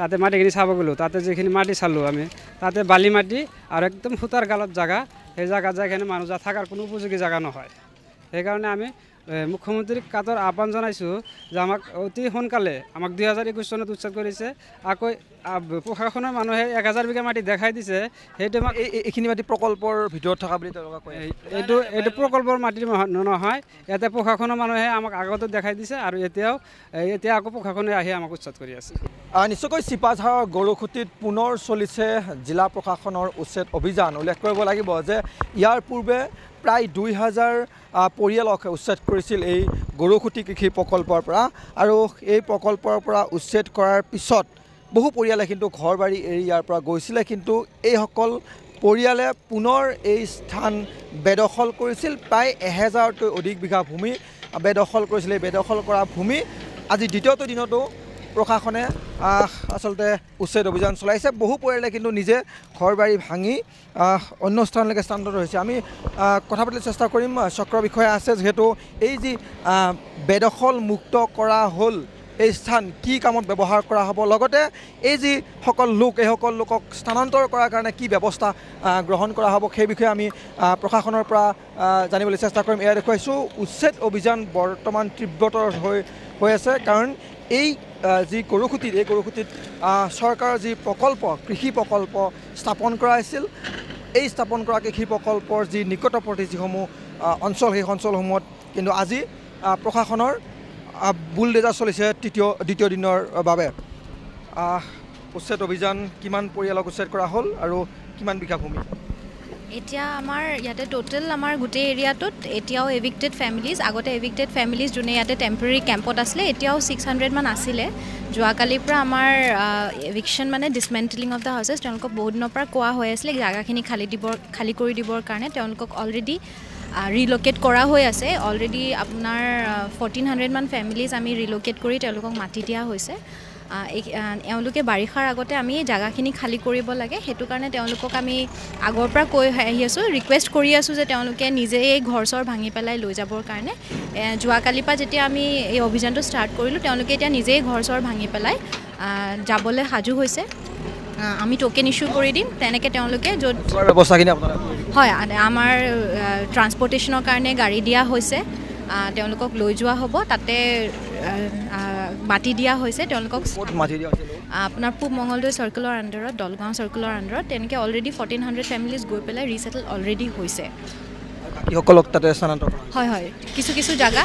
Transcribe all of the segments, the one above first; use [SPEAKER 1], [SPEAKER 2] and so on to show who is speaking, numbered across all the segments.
[SPEAKER 1] তাতে মাটিখিনি চাব গ'লোঁ তাতে যিখিনি মাটি চালোঁ আমি তাতে বালি মাটি আৰু একদম সূতাৰ গালত জাগা সেই জেগা যাইখিনি মানুহ যা থাকাৰ কোনো উপযোগী জাগা নহয় সেইকাৰণে আমি মুখ্যমন্ত্ৰীক কাতৰ আহ্বান জনাইছোঁ যে আমাক অতি সোনকালে আমাক দুহেজাৰ একৈছ চনত উচ্ছেদ কৰিছে আকৌ প্ৰশাসনৰ মানুহে এক হাজাৰ বিঘা মাটি দেখাই দিছে সেইটো আমাক এই এইখিনি মাটি প্ৰকল্পৰ ভিতৰত থকা বুলি তেওঁলোকে কয় এইটো এইটো প্ৰকল্পৰ মাটি নহয় ইয়াতে প্ৰশাসনৰ মানুহে আমাক আগতে দেখাই দিছে আৰু এতিয়াও এতিয়া আকৌ প্ৰশাসনে আহি আমাক উচ্ছেদ কৰি আছে নিশ্চয়কৈ
[SPEAKER 2] চিপাঝাৰৰ গৰুখুটিত পুনৰ চলিছে জিলা প্ৰশাসনৰ উচ্ছেদ অভিযান উল্লেখ কৰিব লাগিব যে ইয়াৰ পূৰ্বে প্ৰায় দুই হাজাৰ পৰিয়ালক উচ্ছেদ কৰিছিল এই গৰুখুটি কৃষি প্ৰকল্পৰ পৰা আৰু এই প্ৰকল্পৰ পৰা উচ্ছেদ কৰাৰ পিছত বহু পৰিয়ালে কিন্তু ঘৰ বাৰী এৰি ইয়াৰ পৰা গৈছিলে কিন্তু এইসকল পৰিয়ালে পুনৰ এই স্থান বেদখল কৰিছিল প্ৰায় এহেজাৰতকৈ অধিক বিঘা ভূমি বেদখল কৰিছিলে এই বেদখল কৰা ভূমি আজি দ্বিতীয়টো দিনতো প্ৰশাসনে আচলতে উচ্ছেদ অভিযান চলাইছে বহু পৰিয়ালে কিন্তু নিজে ঘৰ বাৰী ভাঙি অন্য স্থানলৈকে স্থানান্তৰ হৈছে আমি কথা পাতিবলৈ চেষ্টা কৰিম চক্ৰ বিষয়া আছে যিহেতু এই যি বেদখল মুক্ত কৰা হ'ল এই স্থান কি কামত ব্যৱহাৰ কৰা হ'ব লগতে এই যিসকল সকল লোক এইসকল লোকক স্থানান্তৰ কৰাৰ কাৰণে কি ব্যৱস্থা গ্ৰহণ কৰা হ'ব সেই বিষয়ে আমি প্ৰশাসনৰ পৰা জানিবলৈ চেষ্টা কৰিম এয়া দেখুৱাইছোঁ উচ্ছেদ অভিযান বৰ্তমান তীব্ৰতৰ হৈ হৈ আছে কাৰণ এই যি গৰুখুটিত এই গৰুখুটিত চৰকাৰৰ যি প্ৰকল্প কৃষি প্ৰকল্প স্থাপন কৰা হৈছিল এই স্থাপন কৰা কৃষি প্ৰকল্পৰ যি নিকটৱৰ্তী যিসমূহ অঞ্চল সেই অঞ্চলসমূহত কিন্তু আজি প্ৰশাসনৰ বুলডেজাৰ চলিছে তৃতীয় দ্বিতীয় দিনৰ বাবে উচ্ছেদ অভিযান কিমান পৰিয়ালক উচ্ছেদ কৰা হ'ল আৰু কিমান বিঘা ভূমি
[SPEAKER 3] এতিয়া আমাৰ ইয়াতে ট'টেল আমাৰ গোটেই এৰিয়াটোত এতিয়াও এভিক্টেড ফেমিলিজ আগতে এভিক্টেড ফেমিলিজ যোনে ইয়াতে টেম্পৰেৰী কেম্পত আছিলে এতিয়াও ছিক্স হাণ্ড্ৰেডমান আছিলে যোৱাকালিৰ পৰা আমাৰ এভিকশ্যন মানে ডিছমেণ্টেলিং অফ দ্য হাউচেছ তেওঁলোকক বহুত দিনৰ পৰা কোৱা হৈ আছিলে জেগাখিনি খালী দিবৰ খালী কৰি দিবৰ কাৰণে তেওঁলোকক অলৰেডি ৰিলোকেট কৰা হৈ আছে অলৰেডি আপোনাৰ ফৰ্টিন হাণ্ড্ৰেডমান ফেমিলিজ আমি ৰিলোকেট কৰি তেওঁলোকক মাতি দিয়া হৈছে এওঁলোকে বাৰিষাৰ আগতে আমি জেগাখিনি খালী কৰিব লাগে সেইটো কাৰণে তেওঁলোকক আমি আগৰ পৰা কৈ আহি আছোঁ ৰিকুৱেষ্ট কৰি আছোঁ যে তেওঁলোকে নিজেই ঘৰ চৰ ভাঙি পেলাই লৈ যাবৰ কাৰণে যোৱাকালিৰ পৰা যেতিয়া আমি এই অভিযানটো ষ্টাৰ্ট কৰিলোঁ তেওঁলোকে এতিয়া নিজেই ঘৰ চৰ ভাঙি পেলাই যাবলৈ সাজু হৈছে আমি টকেন ইছ্যু কৰি দিম তেনেকৈ তেওঁলোকে য'ত
[SPEAKER 2] ব্যৱস্থাখিনি আপোনাৰ
[SPEAKER 3] হয় আমাৰ ট্ৰান্সপৰ্টেশ্যনৰ কাৰণে গাড়ী দিয়া হৈছে তেওঁলোকক লৈ যোৱা হ'ব তাতে মাটি দিয়া হৈছে তেওঁলোকক আপোনাৰ পূব মংগলদৈ চাৰ্কেলৰ আণ্ডাৰত দলগাঁও চাৰ্কেলৰ আণ্ডাৰত তেনেকৈ অলৰেডি ফৰ্টিন হাণ্ড্ৰেড ফেমিলিজ গৈ পেলাই ৰিচেটেল অলৰেডি হৈছে হয় কিছু কিছু জেগা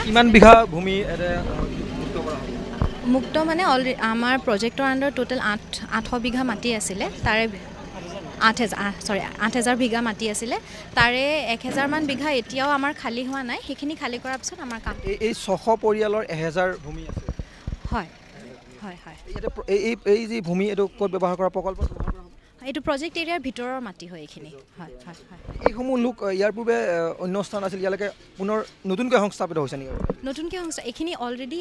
[SPEAKER 3] মুক্ত মানে অলৰেডি আমাৰ প্ৰজেক্টৰ আণ্ডাৰত টোটেল আঠ আঠশ বিঘা মাটি আছিলে তাৰে আঠ হেজাৰ চৰি আঠ হেজাৰ বিঘা মাটি আছিলে তাৰে এক হেজাৰমান বিঘা এতিয়াও আমাৰ খালী হোৱা নাই সেইখিনি খালী কৰাৰ পিছত আমাৰ কাম এই
[SPEAKER 1] ছশ
[SPEAKER 2] পৰিয়ালৰ এহেজাৰ ভূমি আছে
[SPEAKER 3] হয় হয় হয় এই যি
[SPEAKER 2] ভূমি এইটো ক'ত ব্যৱহাৰ কৰা প্ৰকল্প
[SPEAKER 3] এইটো প্ৰজেক্ট এৰিয়াৰ ভিতৰৰ মাটি হয় এইখিনি
[SPEAKER 2] এইসমূহ লোক ইয়াৰ পূৰ্বে অন্য স্থান আছিল ইয়ালৈকে পুনৰ নতুনকৈ সংস্থাপিত হৈছে নেকি
[SPEAKER 3] নতুনকৈ সংস্থা এইখিনি অলৰেডি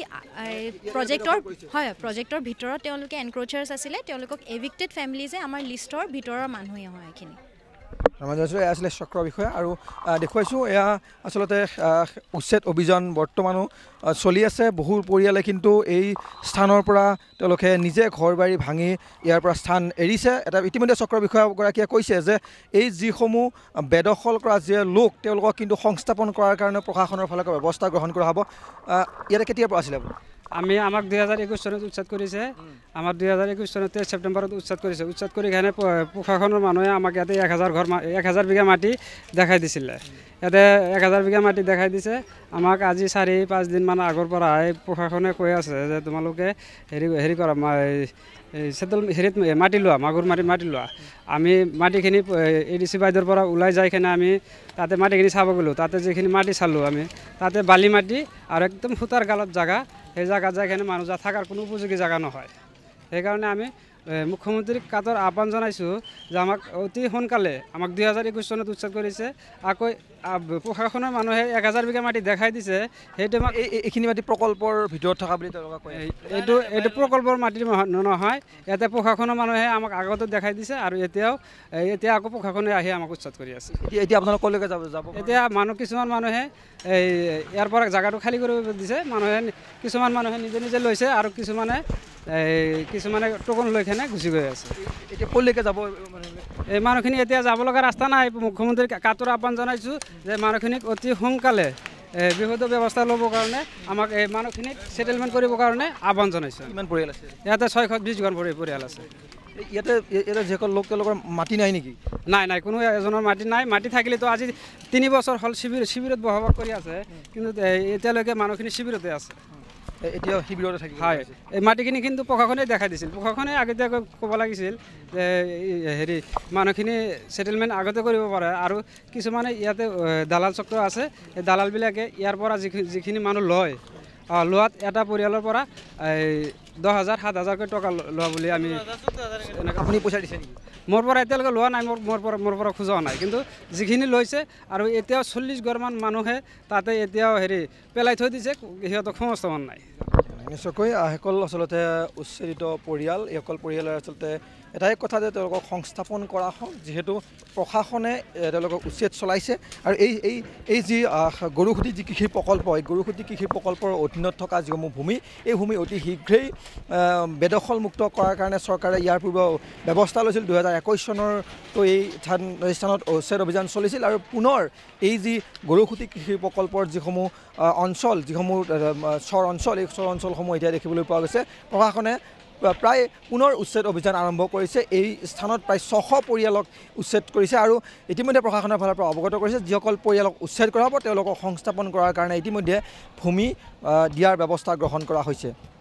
[SPEAKER 3] প্ৰজেক্টৰ হয় প্ৰজেক্টৰ ভিতৰত তেওঁলোকে এনক্ৰ'চাৰ্ছ আছিলে তেওঁলোকক এভিক্টেড ফেমিলিজে আমাৰ লিষ্টৰ ভিতৰৰ মানুহেই হয় এইখিনি
[SPEAKER 2] ৰমাজাছো এয়া আছিলে চক্ৰ বিষয়া আৰু দেখুৱাইছোঁ এয়া আচলতে উচ্ছেদ অভিযান বৰ্তমানো চলি আছে বহু পৰিয়ালে কিন্তু এই স্থানৰ পৰা তেওঁলোকে নিজে ঘৰ বাৰী ভাঙি ইয়াৰ পৰা স্থান এৰিছে এটা ইতিমধ্যে চক্ৰ বিষয়াগৰাকীয়ে কৈছে যে এই যিসমূহ বেদখল কৰা যি লোক তেওঁলোকক কিন্তু সংস্থাপন কৰাৰ কাৰণে প্ৰশাসনৰ ফালৰ পৰা ব্যৱস্থা গ্ৰহণ কৰা হ'ব
[SPEAKER 1] ইয়াতে কেতিয়াৰ পৰা আছিলে আমি আমাক দুই হাজার একুশ চনত উচ্ছেদ করেছে আমার দুই হাজার একুশ চনের তেইশ সেপ্টেম্বর উচ্ছেদ করেছে উচ্ছেদ করে এখানে প্রশাসনের মানুষ আমাকে এতে এক হাজার ঘর এক হাজার বিঘা মাটি দেখাই দিছিল এতে এক হাজার বিঘা মাটি দেখাই দিছে আমাক আজি চারি পাঁচ দিন মান আগরপরা এই প্রশাসনে কয়ে আছে যে তোমালে হেৰি হেৰি কৰা চেতল হেৰিত মাটি লোৱা মাগুৰ মাটি মাটি লোৱা আমি মাটিখিনি এ ডি চি বাইদেউৰ পৰা ওলাই যাই কেনে আমি তাতে মাটিখিনি চাব গ'লোঁ তাতে যিখিনি মাটি চালোঁ আমি তাতে বালি মাটি আৰু একদম সূতাৰ গালত জাগা এই জায়গা যেখানে মানুষ থাকার কোনো উপযোগী জায়গা না হয় সেই কারণে আমি মুখ্যমন্ত্ৰীক কাতৰ আহ্বান জনাইছোঁ যে আমাক অতি সোনকালে আমাক দুই হাজাৰ একৈছ চনত উৎসাহ কৰিছে আকৌ প্ৰশাসনৰ মানুহে এক হাজাৰ বিঘা মাটি দেখাই দিছে সেইটো আমাক এইখিনি মাটি প্ৰকল্পৰ ভিতৰত থকা বুলি তেওঁলোকে কয় এইটো এইটো প্ৰকল্পৰ মাটি নহয় ইয়াতে প্ৰশাসনৰ মানুহে আমাক আগতে দেখাই দিছে আৰু এতিয়াও এতিয়া আকৌ প্ৰশাসনে আহি আমাক উৎসাহ কৰি আছে এতিয়া আপোনালোকে ক'লে যাব যাব এতিয়া মানুহ কিছুমান মানুহে এই ইয়াৰ পৰা জেগাটো খালী কৰিব দিছে মানুহে কিছুমান মানুহে নিজে নিজে লৈছে আৰু কিছুমানে কিছুমানে টোকন লৈ কেনে গুচি গৈ আছে এতিয়া কলৈকে যাব এই মানুহখিনি এতিয়া যাব লগা ৰাস্তা নাই মুখ্যমন্ত্ৰীক কাতৰ আহ্বান জনাইছোঁ যে মানুহখিনিক অতি সোনকালে বিষয়ত ব্যৱস্থা ল'বৰ কাৰণে আমাক এই মানুহখিনিক ছেটেলমেণ্ট কৰিবৰ কাৰণে আহ্বান জনাইছোঁ ইমান পৰিয়াল আছে ইয়াতে ছয়শ বিছজন পৰিয়াল আছে ইয়াতে ইয়াতে যিসকল লোক তেওঁলোকৰ মাটি নাই নেকি নাই নাই কোনো এজনৰ মাটি নাই মাটি থাকিলেতো আজি তিনি বছৰ হ'ল শিবিৰ শিবিৰত বসবাস কৰি আছে কিন্তু এতিয়ালৈকে মানুহখিনি শিবিৰতে আছে এতিয়া শিবিৰতে থাকিব হয় এই মাটিখিনি কিন্তু প্ৰশাসনে দেখাই দিছিল প্ৰশাসনে আগতীয়াকৈ ক'ব লাগিছিল যে হেৰি মানুহখিনি ছেটেলমেণ্ট আগতে কৰিব পাৰে আৰু কিছুমানে ইয়াতে দালাল চক্ৰ আছে এই দালালবিলাকে ইয়াৰ পৰা যিখিনি যিখিনি মানুহ লয় লোৱাত এটা পৰিয়ালৰ পৰা এই দহ হাজাৰ সাত হাজাৰকৈ টকা লোৱা বুলি আমি আপুনি পইচা দিছে নেকি মোৰ পৰা এতিয়ালৈকে লোৱা নাই মোৰ মোৰ পৰা মোৰ পৰা খোজা নাই কিন্তু যিখিনি লৈছে আৰু এতিয়াও চল্লিছ ঘৰমান মানুহে তাতে এতিয়াও হেৰি পেলাই থৈ দিছে সিহঁতক সংস্থাপন নাই
[SPEAKER 2] নিশ্চয়কৈ সকল আচলতে উচ্চাৰিত পৰিয়াল এইসকল পৰিয়ালে আচলতে এটাই কথা যে তেওঁলোকক সংস্থাপন কৰা হওক যিহেতু প্ৰশাসনে তেওঁলোকক উচ্ছেদ চলাইছে আৰু এই এই এই যি গৰুসুটি যি কৃষি প্ৰকল্প এই গৰুসুটি কৃষি প্ৰকল্পৰ অধীনত থকা যিসমূহ ভূমি এই ভূমি অতি শীঘ্ৰেই বেদখলমুক্ত কৰাৰ কাৰণে চৰকাৰে ইয়াৰ পূৰ্বে ব্যৱস্থা লৈছিল দুহেজাৰ একৈছ চনৰ এই স্থানত উচ্ছেদ অভিযান চলিছিল আৰু পুনৰ এই যি গৰুসুটি কৃষি প্ৰকল্পৰ যিসমূহ অঞ্চল যিসমূহ চৰ অঞ্চল এই চৰ অঞ্চলসমূহ এতিয়া দেখিবলৈ পোৱা গৈছে প্ৰশাসনে প্ৰায় পুনৰ উচ্ছেদ অভিযান আৰম্ভ কৰিছে এই স্থানত প্ৰায় ছশ পৰিয়ালক উচ্ছেদ কৰিছে আৰু ইতিমধ্যে প্ৰশাসনৰ ফালৰ পৰা অৱগত কৰিছে যিসকল পৰিয়ালক উচ্ছেদ কৰা হ'ব তেওঁলোকক সংস্থাপন কৰাৰ কাৰণে ইতিমধ্যে ভূমি দিয়াৰ ব্যৱস্থা গ্ৰহণ কৰা হৈছে